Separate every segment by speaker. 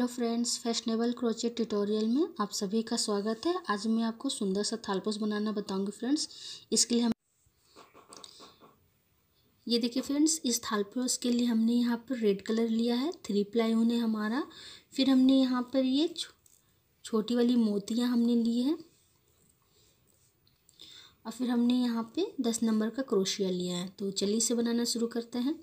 Speaker 1: hello friends fashionable crochet tutorial में आप सभी का स्वागत है आज मैं आपको सुंदर सा थालपोस बनाना बताऊंगी फ्रेंड्स इसके लिए हम ये देखिए फ्रेंड्स इस थालपोस के लिए हमने यहाँ पर रेड कलर लिया है थ्री प्लाई होने हमारा फिर हमने यहाँ पर ये छोटी वाली मोतियाँ हमने ली है और फिर हमने यहाँ पर दस नंबर का क्रोशिया लिया है तो चलिए इसे बनाना शुरू करते हैं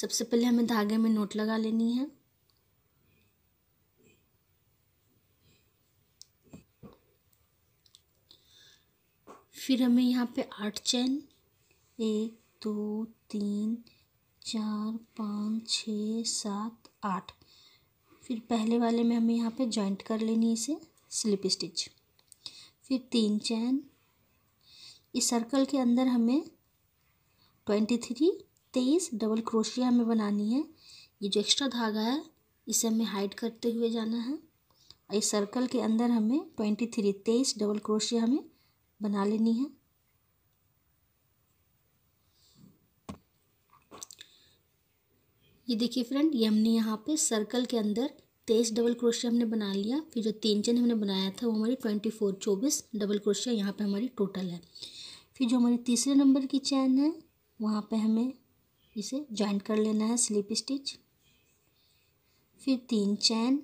Speaker 1: सबसे पहले हमें धागे में नोट लगा लेनी है फिर हमें यहाँ पे आठ चैन एक दो तीन चार पाँच छ सात आठ फिर पहले वाले में हमें यहाँ पे जॉइंट कर लेनी है इसे स्लिप स्टिच फिर तीन चैन इस सर्कल के अंदर हमें ट्वेंटी थ्री तेईस डबल क्रोशिया हमें बनानी है ये जो एक्स्ट्रा धागा है इसे हमें हाइड करते हुए जाना है और इस सर्कल के अंदर हमें ट्वेंटी थ्री तेईस डबल क्रोशिया हमें बना लेनी है ये देखिए फ्रेंड ये हमने यहाँ पे सर्कल के अंदर तेईस डबल क्रोशिया हमने बना लिया फिर जो तीन चेन हमने बनाया था वो हमारी ट्वेंटी फोर चौबीस डबल क्रोशिया यहाँ पे हमारी टोटल है फिर जो हमारी तीसरे नंबर की चैन है वहाँ पे हमें इसे जॉइंट कर लेना है स्लिप स्टिच फिर तीन चैन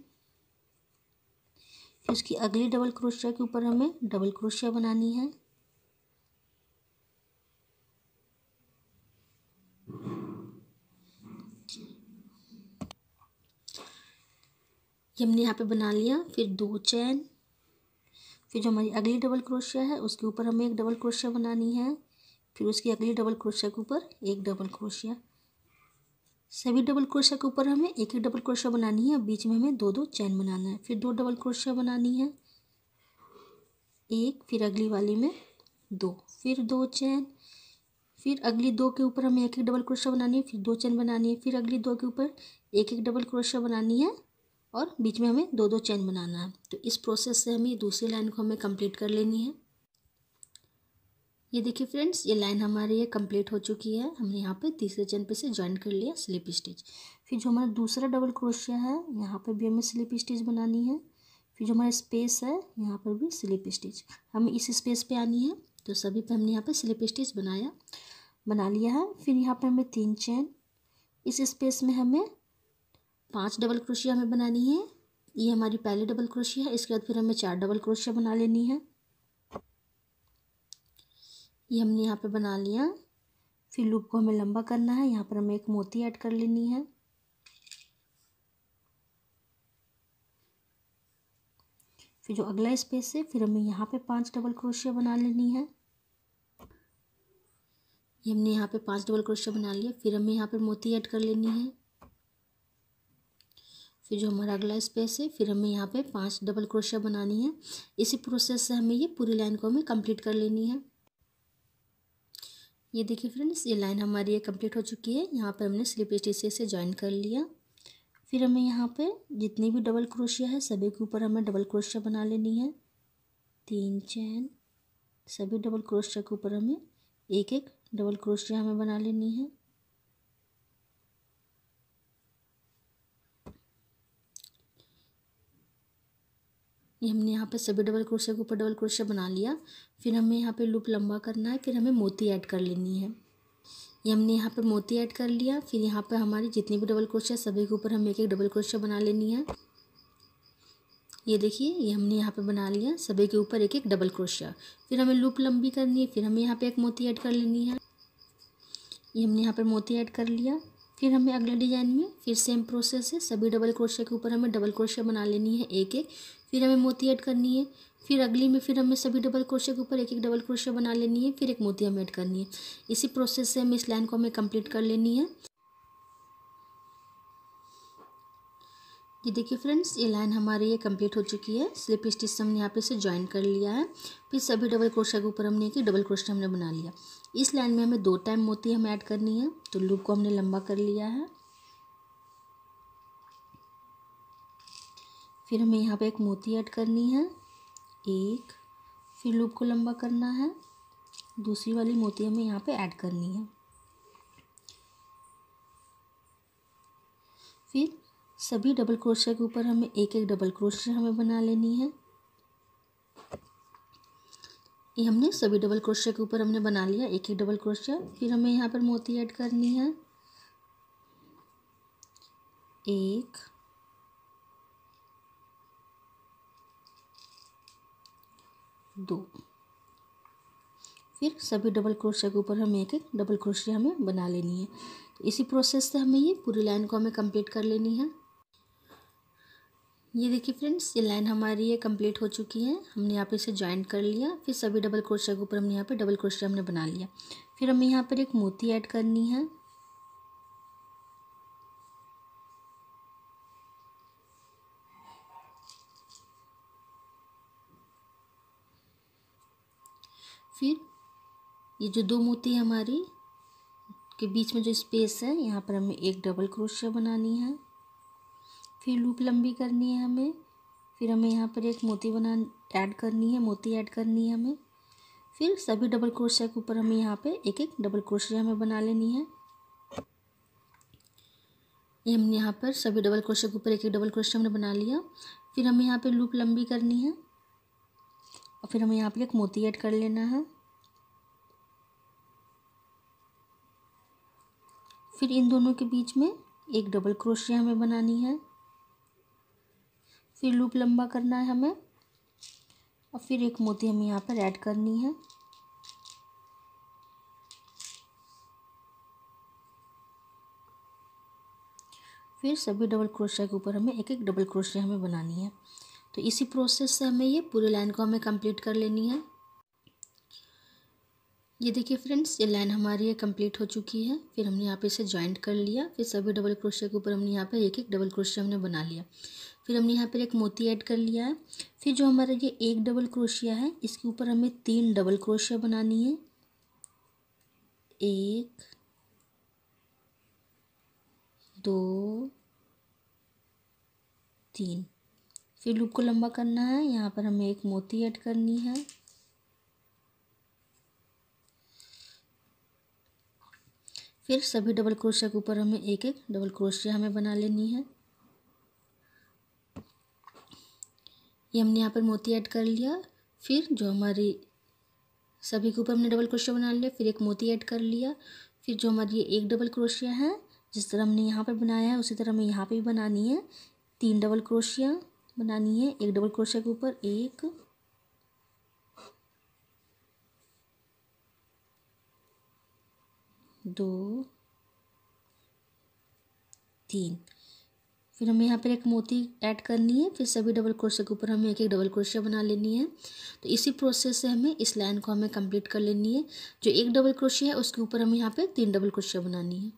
Speaker 1: फिर उसकी अगली डबल क्रोशिया के ऊपर हमें डबल क्रोशिया बनानी है हमने यहाँ पे बना लिया फिर दो चैन फिर जो हमारी अगली डबल क्रोशिया है उसके ऊपर हमें एक डबल क्रोशिया बनानी है फिर उसकी अगली डबल क्रोशिया के ऊपर एक डबल क्रोशिया सभी डबल क्रोशिया के ऊपर हमें एक एक डबल क्रोशिया बनानी है और बीच में हमें दो दो चैन बनाना है फिर दो डबल क्रोशिया बनानी है एक फिर अगली वाली में दो फिर दो चैन फिर अगली दो के ऊपर हमें एक एक डबल क्रोशिया बनानी है फिर दो चैन बनानी है फिर अगली दो के ऊपर एक एक डबल क्रोशिया बनानी है और बीच में हमें दो दो चैन बनाना है तो इस प्रोसेस से हमें दूसरी लाइन को हमें कंप्लीट कर लेनी है ये देखिए फ्रेंड्स ये लाइन हमारी ये कंप्लीट हो चुकी है हमने यहाँ पे तीसरे चैन पे से ज्वाइन कर लिया स्लिप स्टिच फिर जो हमारा दूसरा डबल क्रोशिया है यहाँ पर भी हमें स्लिप स्टिच बनानी है फिर जो हमारा स्पेस है यहाँ पर भी स्लिप स्टिच हमें इस स्पेस पे आनी है तो सभी पे हमने यहाँ पे स्लिप स्टिच बनाया बना लिया है फिर यहाँ पर हमें तीन चैन इस स्पेस में हमें पाँच डबल क्रोशिया हमें बनानी है ये हमारी पहली डबल क्रोशिया है इसके बाद फिर हमें चार डबल क्रोशिया बना लेनी है ये हमने यहाँ पे बना लिया फिर लूप को हमें लंबा करना है यहाँ पर हमें एक मोती ऐड कर लेनी है फिर जो अगला स्पेस है फिर हमें यहाँ पे पांच डबल क्रोशिया बना लेनी है ये हमने यहाँ पे पांच डबल क्रोशिया बना लिया फिर हमें यहाँ पे मोती ऐड कर लेनी है फिर जो हमारा अगला स्पेस है फिर हमें यहाँ पे पांच डबल क्रोशिया बनानी है इसी प्रोसेस से हमें ये पूरी लाइन को हमें कंप्लीट कर लेनी है ये देखिए फ्रेंड्स ये लाइन हमारी ये कंप्लीट हो चुकी है यहाँ पर हमने स्लिप स्टिच से ज्वाइन कर लिया फिर हमें यहाँ पे जितनी भी डबल क्रोशिया है सभी के ऊपर हमें डबल क्रोशिया बना लेनी है तीन चैन सभी डबल क्रोशिया के ऊपर हमें एक एक डबल क्रोशिया हमें बना लेनी है ये हमने यहाँ पे सभी डबल क्रोशे के ऊपर डबल क्रोशे बना लिया फिर हमें यहाँ पे लूप लंबा करना है फिर हमें मोती ऐड कर लेनी है ये हमने यहाँ पर मोती ऐड कर लिया फिर यहाँ पर हमारी जितनी भी डबल क्रोशे सभी के ऊपर हमें एक एक डबल क्रोशे बना लेनी है ये देखिए ये हमने यहाँ पे बना लिया सभी के ऊपर एक एक डबल क्रोशिया फिर हमें लूप लंबी करनी है फिर हमें यहाँ पे एक मोती ऐड कर लेनी है ये हमने यहाँ पर मोती ऐड कर लिया फिर हमें अगले डिजाइन में फिर सेम प्रोसेस है सभी डबल क्रोशिया के ऊपर हमें डबल क्रोशिया बना लेनी है एक एक फिर हमें मोती ऐड करनी है फिर अगली में फिर हमें सभी डबल क्रोशे के ऊपर एक एक डबल क्रोशे बना लेनी है फिर एक मोती हमें ऐड करनी है इसी प्रोसेस से हमें इस लाइन को हमें कंप्लीट कर लेनी है ये देखिए फ्रेंड्स ये लाइन हमारी ये कंप्लीट हो चुकी है स्लिप स्टिच से हमने यहाँ पे इसे ज्वाइन कर लिया है फिर सभी डबल क्रोशा के ऊपर हमने एक डबल क्रोशा हमने बना लिया इस लाइन में हमें दो टाइम मोती हमें ऐड करनी है तो लूप को हमने लंबा कर लिया है फिर हमें यहाँ पे एक मोती ऐड करनी है एक फिर लूप को लंबा करना है दूसरी वाली मोती हमें यहाँ पे ऐड करनी है फिर सभी डबल क्रोशिया के ऊपर हमें एक एक डबल क्रोशिया हमें बना लेनी है ये हमने सभी डबल क्रोशिया के ऊपर हमने बना लिया एक एक डबल क्रोशिया फिर हमें यहाँ पर मोती ऐड करनी है एक दो फिर सभी डबल क्रोशिया के ऊपर हमें एक एक डबल क्रोशिया हमें बना लेनी है इसी प्रोसेस से हमें ये पूरी लाइन को हमें कंप्लीट कर लेनी है ये देखिए फ्रेंड्स ये लाइन हमारी ये कंप्लीट हो चुकी है हमने यहाँ पे इसे ज्वाइंट कर लिया फिर सभी डबल क्रोशिया के ऊपर हमने यहाँ पे डबल क्रोशिया हमने बना लिया फिर हमें यहाँ पर एक मोती ऐड करनी है फिर ये जो दो मोती है हमारी के बीच में जो स्पेस है यहाँ पर हमें एक डबल क्रोशिया बनानी है फिर लूप लंबी करनी है हमें फिर हमें यहाँ पर एक मोती बना ऐड करनी है मोती ऐड करनी है हमें फिर सभी डबल क्रोशिया के ऊपर हमें यहाँ पे एक एक डबल क्रोशिया हमें बना लेनी है ये हमने यहाँ पर सभी डबल क्रोशिया के ऊपर एक एक डबल क्रोशिया हमने बना लिया फिर हमें यहाँ पे लूप लंबी करनी है और फिर हमें यहाँ पे एक मोती ऐड कर लेना है फिर इन दोनों के बीच में एक डबल क्रोशिया हमें बनानी है फिर लूप लंबा करना है हमें और फिर एक मोती हमें यहाँ पर ऐड करनी है फिर सभी डबल क्रोशिया के ऊपर हमें एक एक डबल क्रोशिया हमें बनानी है तो इसी प्रोसेस से हमें ये पूरी लाइन को हमें कंप्लीट कर लेनी है ये देखिए फ्रेंड्स ये लाइन हमारी ये कंप्लीट हो चुकी है फिर हमने यहाँ पे इसे ज्वाइंट कर लिया फिर सभी डबल क्रोशिया के ऊपर हमने यहाँ पे एक एक डबल क्रोशिया हमने बना लिया फिर हमने यहाँ पर एक मोती ऐड कर लिया है फिर जो हमारा ये एक डबल क्रोशिया है इसके ऊपर हमें तीन डबल क्रोशिया बनानी है एक दो तीन फिर लूप को लंबा करना है यहाँ पर हमें एक मोती ऐड करनी है फिर सभी डबल क्रोशिया के ऊपर हमें एक एक डबल क्रोशिया हमें बना लेनी है ये हमने यहाँ पर मोती ऐड कर लिया फिर जो हमारी सभी के ऊपर हमने डबल क्रोशिया बना लिया फिर एक मोती ऐड कर लिया फिर जो हमारी ये एक डबल क्रोशिया है जिस तरह हमने यहाँ पर बनाया है उसी तरह हमें यहाँ पे भी बनानी है तीन डबल क्रोशिया बनानी है एक डबल क्रोशिया के ऊपर एक दो तीन फिर हमें यहाँ पर एक मोती ऐड करनी है फिर सभी डबल क्रोशिया के ऊपर हमें एक एक डबल क्रोशिया बना लेनी है तो इसी प्रोसेस से हमें इस लाइन को हमें कंप्लीट कर लेनी है जो एक डबल क्रोशिया है उसके ऊपर हमें यहाँ पे तीन डबल क्रोशिया बनानी है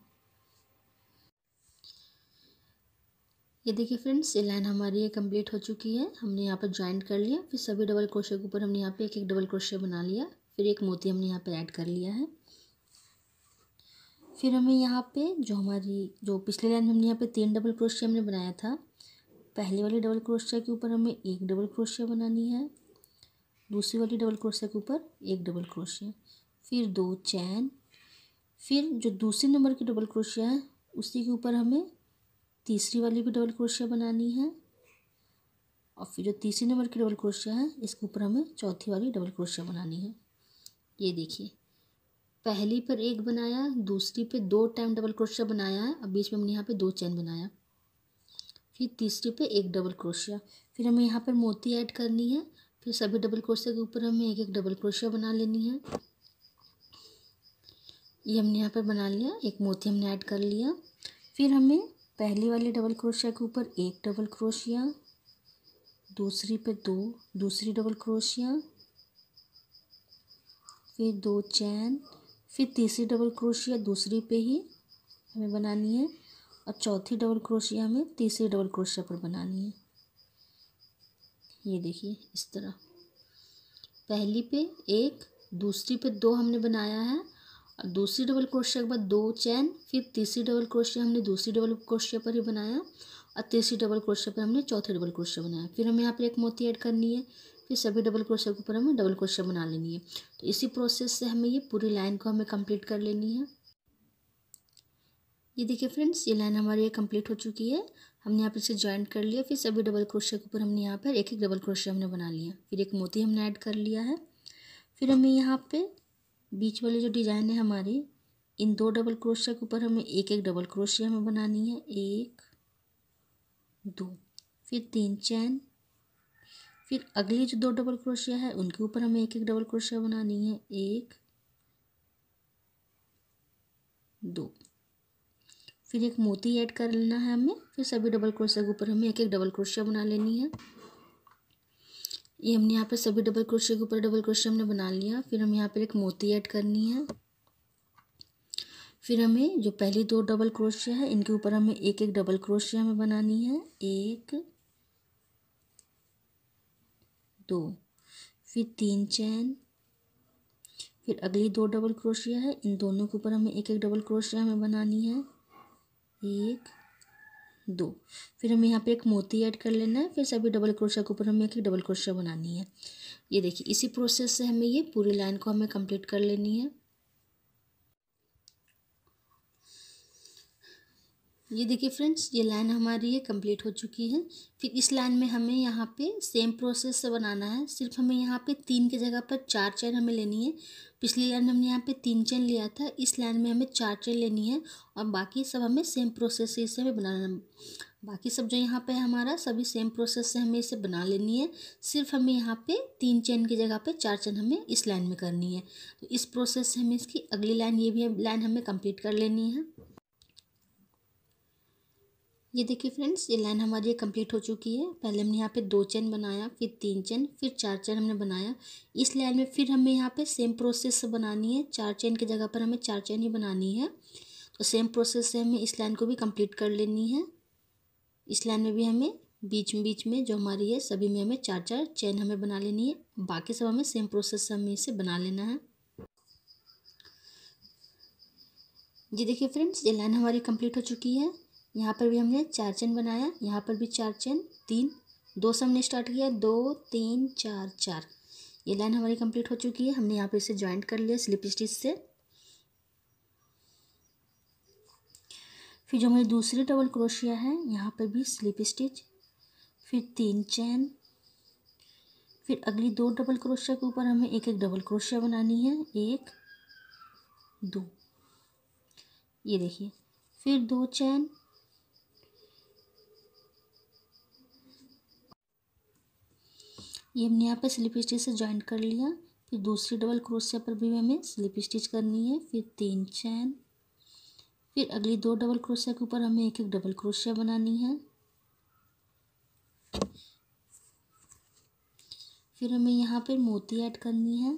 Speaker 1: ये देखिए फ्रेंड्स ये लाइन हमारी ये कंप्लीट हो चुकी है हमने यहाँ पर ज्वाइंट कर लिया फिर सभी डबल क्रोशे के ऊपर हमने यहाँ पे एक एक डबल क्रोशे बना लिया फिर एक मोती हमने यहाँ पे ऐड कर लिया है फिर हमें यहाँ पे जो हमारी जो पिछले लाइन हमने यहाँ पे तीन डबल क्रोशे हमने बनाया था पहले वाली डबल क्रोशे के ऊपर हमें एक डबल क्रोशे बनानी है दूसरी वाली डबल क्रोशे के ऊपर एक डबल क्रोशे फिर दो चैन फिर जो दूसरे नंबर की डबल क्रोशिया है उसी के ऊपर हमें तीसरी वाली भी डबल क्रोशिया बनानी है और फिर जो तीसरे नंबर की डबल क्रोशिया है इसके ऊपर हमें चौथी वाली डबल क्रोशिया बनानी है ये देखिए पहली पर एक बनाया दूसरी पे दो टाइम डबल क्रोशिया बनाया है और बीच में हमने यहाँ पे दो चैन बनाया फिर तीसरी पे एक डबल क्रोशिया फिर हमें यहाँ पर मोती ऐड करनी है फिर सभी डबल क्रोशिया के ऊपर हमें एक एक डबल क्रोशिया बना लेनी है ये हमने यहाँ पर बना लिया एक मोती हमने ऐड कर लिया फिर हमें पहली वाली डबल क्रोशिया के ऊपर एक डबल क्रोशिया दूसरी पे दो दूसरी डबल क्रोशिया फिर दो चैन फिर तीसरी डबल क्रोशिया दूसरी पे ही हमें बनानी है और चौथी डबल क्रोशिया हमें तीसरी डबल क्रोशिया पर बनानी है ये देखिए इस तरह पहली पे एक दूसरी पे दो हमने बनाया है दूसरी डबल क्रोशिया के बाद दो चैन फिर तीसरी डबल क्रोशिया हमने दूसरी डबल क्रोशिया पर ही बनाया और तीसरी डबल क्रोशिया पर हमने चौथे डबल क्रोशिया बनाया फिर हमें यहाँ पर एक मोती ऐड करनी है फिर सभी डबल क्रोशिया के ऊपर हमें डबल क्रोशिया बना लेनी है तो इसी प्रोसेस से हमें ये पूरी लाइन को हमें कम्प्लीट कर लेनी है ये देखिए फ्रेंड्स ये लाइन हमारी ये कंप्लीट हो चुकी है हमने यहाँ पर इसे ज्वाइंट कर लिया फिर सभी डबल क्रोशिया के ऊपर हमने यहाँ पर एक एक डबल क्रोशिया हमने बना लिया फिर एक मोती हमने ऐड कर लिया है फिर हमें यहाँ पे बीच वाली जो डिज़ाइन है हमारे इन दो डबल क्रोशिया के ऊपर हमें एक एक डबल क्रोशिया हमें बनानी है एक दो फिर तीन चैन फिर अगली जो दो डबल क्रोशिया है उनके ऊपर हमें एक एक डबल क्रोशिया बनानी है एक दो फिर एक मोती ऐड कर लेना है हमें फिर सभी डबल क्रोशिया के ऊपर हमें एक एक डबल क्रोशिया बना लेनी है ये हमने यहाँ पे सभी डबल क्रोशिया के ऊपर डबल क्रोशिया हमने बना लिया फिर हम यहाँ पर एक मोती ऐड करनी है फिर हमें जो पहली दो डबल क्रोशिया है इनके ऊपर हमें एक एक डबल क्रोशिया हमें बनानी है एक दो फिर तीन चैन फिर अगली दो डबल क्रोशिया है इन दोनों के ऊपर हमें एक एक डबल क्रोशिया हमें बनानी है एक दो फिर हमें यहाँ पे एक मोती ऐड कर लेना है फिर सभी डबल क्रोशा के ऊपर हमें एक डबल क्रोशा बनानी है ये देखिए इसी प्रोसेस से हमें ये पूरी लाइन को हमें कंप्लीट कर लेनी है ये देखिए फ्रेंड्स ये लाइन हमारी ये कंप्लीट हो चुकी है फिर इस लाइन में हमें यहाँ पे सेम प्रोसेस से बनाना है सिर्फ हमें यहाँ पे तीन के जगह पर चार चैन हमें लेनी है पिछली लाइन हमने यहाँ पे तीन चैन लिया था इस लाइन में हमें चार चेन लेनी है और बाकी सब हमें सेम प्रोसेस से इसे हमें बनाना है बाकी सब जो यहाँ पर है हमारा सभी सेम प्रोसेस से हमें इसे बना लेनी है सिर्फ हमें यहाँ पर तीन चैन की जगह पर चार चैन हमें इस लाइन में करनी है तो इस प्रोसेस से हमें इसकी अगली लाइन ये भी लाइन हमें कम्प्लीट कर लेनी है ये देखिए फ्रेंड्स ये लाइन हमारी कंप्लीट हो चुकी है पहले हमने यहाँ पे दो चैन बनाया फिर तीन चैन फिर चार चैन हमने बनाया इस लाइन में फिर हमें यहाँ पे सेम प्रोसेस बनानी है चार चैन की जगह पर हमें चार चैन ही बनानी है तो सेम प्रोसेस से हमें इस लाइन को भी कंप्लीट कर लेनी है इस लाइन में भी हमें बीच में बीच में जो हमारी है सभी में हमें चार चार चैन हमें बना लेनी है बाकी सब हमें सेम प्रोसेस से हमें इसे बना लेना है जी देखिए फ्रेंड्स ये लाइन हमारी कंप्लीट हो चुकी है यहाँ पर भी हमने चार चेन बनाया यहाँ पर भी चार चेन तीन दो से हमने स्टार्ट किया दो तीन चार चार ये लाइन हमारी कंप्लीट हो चुकी है हमने यहाँ पर इसे ज्वाइंट कर लिया स्लिप स्टिच से फिर जो हमारी दूसरी डबल क्रोशिया है यहाँ पर भी स्लिप स्टिच फिर तीन चैन फिर अगली दो डबल क्रोशिया के ऊपर हमें एक एक डबल क्रोशिया बनानी है एक दो ये देखिए फिर दो चैन ये हमने यहाँ पे स्लिप स्टिच से ज्वाइंट कर लिया फिर दूसरी डबल क्रोशिया पर भी हमें स्लिप स्टिच करनी है फिर तीन चैन फिर अगली दो डबल क्रोशिया के ऊपर हमें एक एक डबल क्रोशिया बनानी है फिर हमें यहाँ पे मोती ऐड करनी है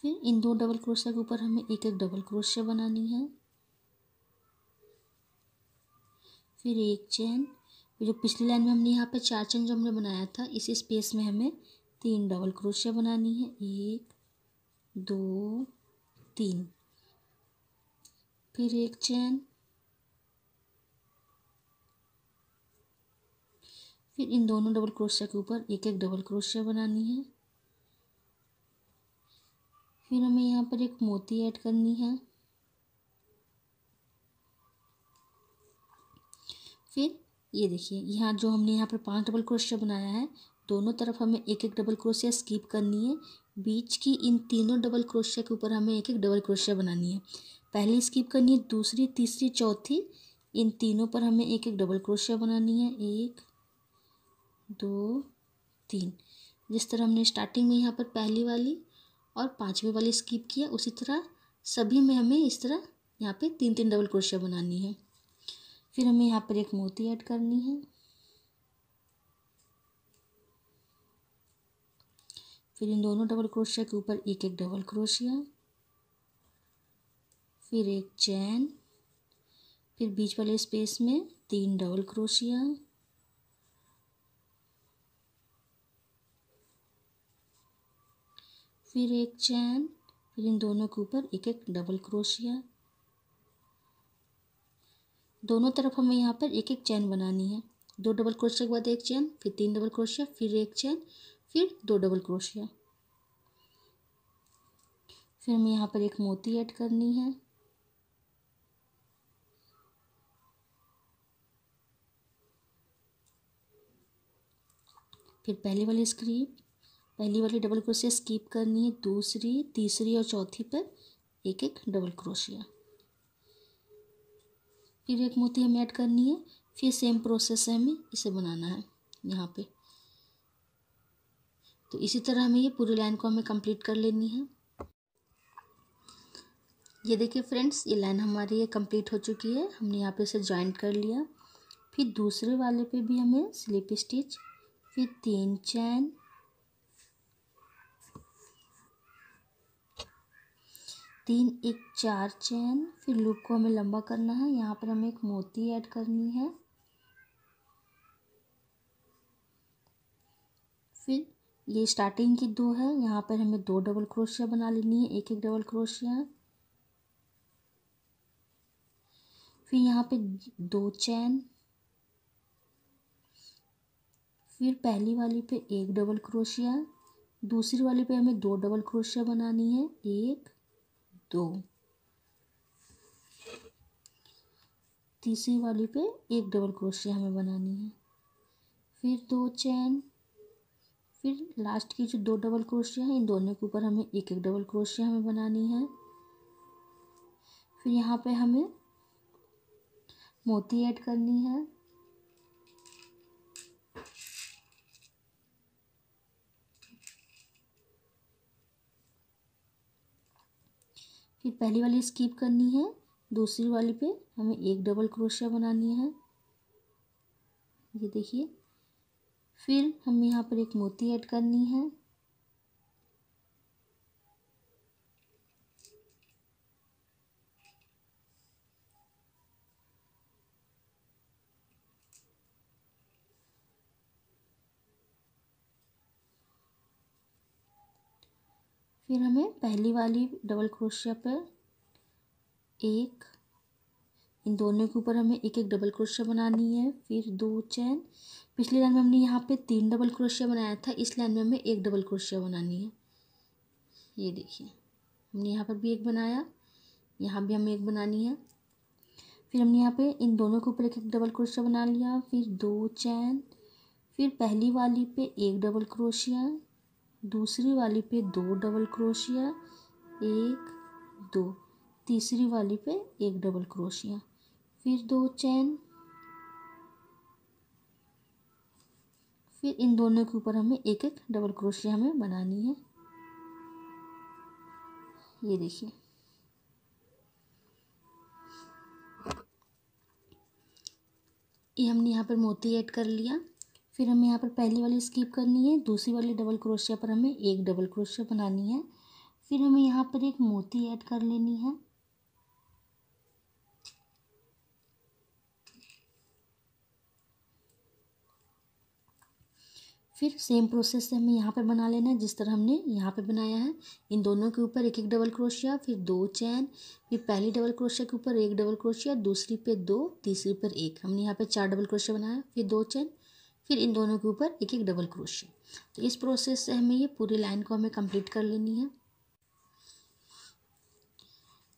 Speaker 1: फिर इन दो डबल क्रोशिया के ऊपर हमें एक एक डबल क्रोशिया बनानी है फिर एक चैन जो पिछली लाइन में हमने यहाँ पे चार चैन जो हमने बनाया था इस स्पेस में हमें तीन डबल क्रोशिया बनानी है एक दो तीन फिर एक चैन फिर इन दोनों डबल क्रोशिया के ऊपर एक एक डबल क्रोशिया बनानी है फिर हमें यहाँ पर एक मोती ऐड करनी है फिर ये देखिए यहाँ जो हमने यहाँ पर पांच डबल क्रोशिया बनाया है दोनों तरफ हमें एक एक डबल क्रोशिया स्कीप करनी है बीच की इन तीनों डबल क्रोशिया के ऊपर हमें एक एक डबल क्रोशिया बनानी है पहली स्कीप करनी है दूसरी तीसरी चौथी इन तीनों पर हमें एक एक डबल क्रोशिया बनानी है एक दो तीन जिस तरह हमने स्टार्टिंग में यहाँ पर पहली वाली और पाँचवीं वाली स्कीप किया उसी तरह सभी में हमें इस तरह यहाँ पे तीन तीन डबल क्रोशिया बनानी है फिर हमें यहाँ पर एक मोती ऐड करनी है फिर इन दोनों डबल क्रोशिया के ऊपर एक एक डबल क्रोशिया फिर एक चैन फिर बीच वाले स्पेस में तीन डबल क्रोशिया फिर एक चैन फिर इन दोनों के ऊपर एक एक डबल क्रोशिया दोनों तरफ हमें यहाँ पर एक एक चैन बनानी है दो डबल क्रोशिया के बाद एक चैन फिर तीन डबल क्रोशिया फिर एक चैन फिर दो डबल क्रोशिया फिर हमें यहाँ पर एक मोती ऐड करनी है फिर पहले वाली स्क्रीप पहली वाली डबल क्रोशिया स्कीप करनी है दूसरी तीसरी और चौथी पर एक एक डबल क्रोशिया फिर एक मोती हमें ऐड करनी है फिर सेम प्रोसेस से हमें इसे बनाना है यहाँ पे तो इसी तरह हमें ये पूरी लाइन को हमें कंप्लीट कर लेनी है ये देखिए फ्रेंड्स ये लाइन हमारी ये कंप्लीट हो चुकी है हमने यहाँ पे इसे ज्वाइंट कर लिया फिर दूसरे वाले पे भी हमें स्लिप स्टिच फिर तीन चैन तीन एक चार चैन फिर लूप को हमें लंबा करना है यहाँ पर हमें एक मोती ऐड करनी है फिर ये स्टार्टिंग की दो है यहाँ पर हमें दो डबल क्रोशिया बना लेनी है एक एक डबल क्रोशिया फिर यहाँ पे दो चैन फिर पहली वाली पे एक डबल क्रोशिया दूसरी वाली पे हमें दो डबल क्रोशिया बनानी है एक दो तीसरी वाली पे एक डबल क्रोशिया हमें बनानी है फिर दो चैन फिर लास्ट की जो दो डबल क्रोशिया हैं इन दोनों के ऊपर हमें एक एक डबल क्रोशिया हमें बनानी है फिर यहाँ पे हमें मोती ऐड करनी है फिर पहली वाली स्कीप करनी है दूसरी वाली पे हमें एक डबल क्रोशिया बनानी है ये देखिए फिर हमें यहाँ पर एक मोती ऐड करनी है फिर हमें पहली वाली डबल क्रोशिया पर एक इन दोनों के ऊपर हमें एक एक डबल क्रोशिया बनानी है फिर दो चैन पिछली लाइन में हमने यहाँ पे तीन डबल क्रोशिया बनाया था इस लाइन में हमें एक डबल क्रोशिया बनानी है ये देखिए हमने यहाँ पर भी एक बनाया यहाँ भी हमें एक बनानी है फिर हमने यहाँ पे इन दोनों के ऊपर एक एक डबल क्रोशिया बना लिया फिर दो चैन फिर पहली वाली पे एक डबल क्रोशिया दूसरी वाली पे दो डबल क्रोशिया एक दो तीसरी वाली पे एक डबल क्रोशिया फिर दो चैन फिर इन दोनों के ऊपर हमें एक एक डबल क्रोशिया हमें बनानी है ये देखिए ये हमने यहाँ पर मोती ऐड कर लिया फिर हमें यहाँ पर पहली वाली स्कीप करनी है दूसरी वाली डबल क्रोशिया पर हमें एक डबल क्रोशिया बनानी है फिर हमें यहाँ पर एक मोती ऐड कर लेनी है फिर सेम प्रोसेस से हमें यहाँ पे बना लेना है जिस तरह हमने यहाँ पे बनाया है इन दोनों के ऊपर एक एक डबल क्रोशिया फिर दो चैन फिर पहली डबल क्रोशिया के ऊपर एक डबल क्रोशिया दूसरी पे दो तीसरी पर एक हमने यहाँ पे चार डबल क्रोशिया बनाया फिर दो चैन फिर इन दोनों के ऊपर एक एक डबल क्रोशिया तो इस प्रोसेस से हमें ये पूरी लाइन को हमें कंप्लीट कर लेनी है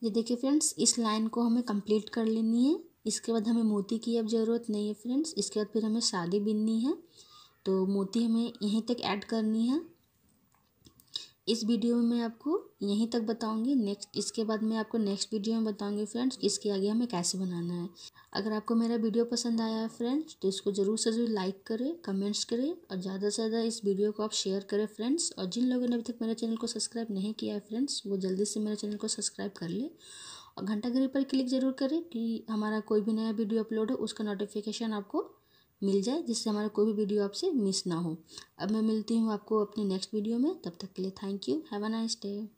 Speaker 1: ये देखिए फ्रेंड्स इस लाइन को हमें कंप्लीट कर लेनी है इसके बाद हमें मोती की अब ज़रूरत नहीं है फ्रेंड्स इसके बाद फिर हमें शादी बिननी है तो मोती हमें यहीं तक ऐड करनी है इस वीडियो में मैं आपको यहीं तक बताऊंगी नेक्स्ट इसके बाद मैं आपको नेक्स्ट वीडियो में बताऊंगी फ्रेंड्स इसके आगे हमें कैसे बनाना है अगर आपको मेरा वीडियो पसंद आया है फ्रेंड्स तो इसको ज़रूर से ज़रूर लाइक करें कमेंट्स करें और ज़्यादा से ज़्यादा इस वीडियो को आप शेयर करें फ्रेंड्स और जिन लोगों ने अभी तक मेरे चैनल को सब्सक्राइब नहीं किया है फ्रेंड्स वो जल्दी से मेरे चैनल को सब्सक्राइब कर लें और घंटा घड़ी पर क्लिक जरूर करें कि हमारा कोई भी नया वीडियो अपलोड हो उसका नोटिफिकेशन आपको मिल जाए जिससे हमारा कोई भी वीडियो आपसे मिस ना हो अब मैं मिलती हूँ आपको अपने नेक्स्ट वीडियो में तब तक के लिए thank you have a nice day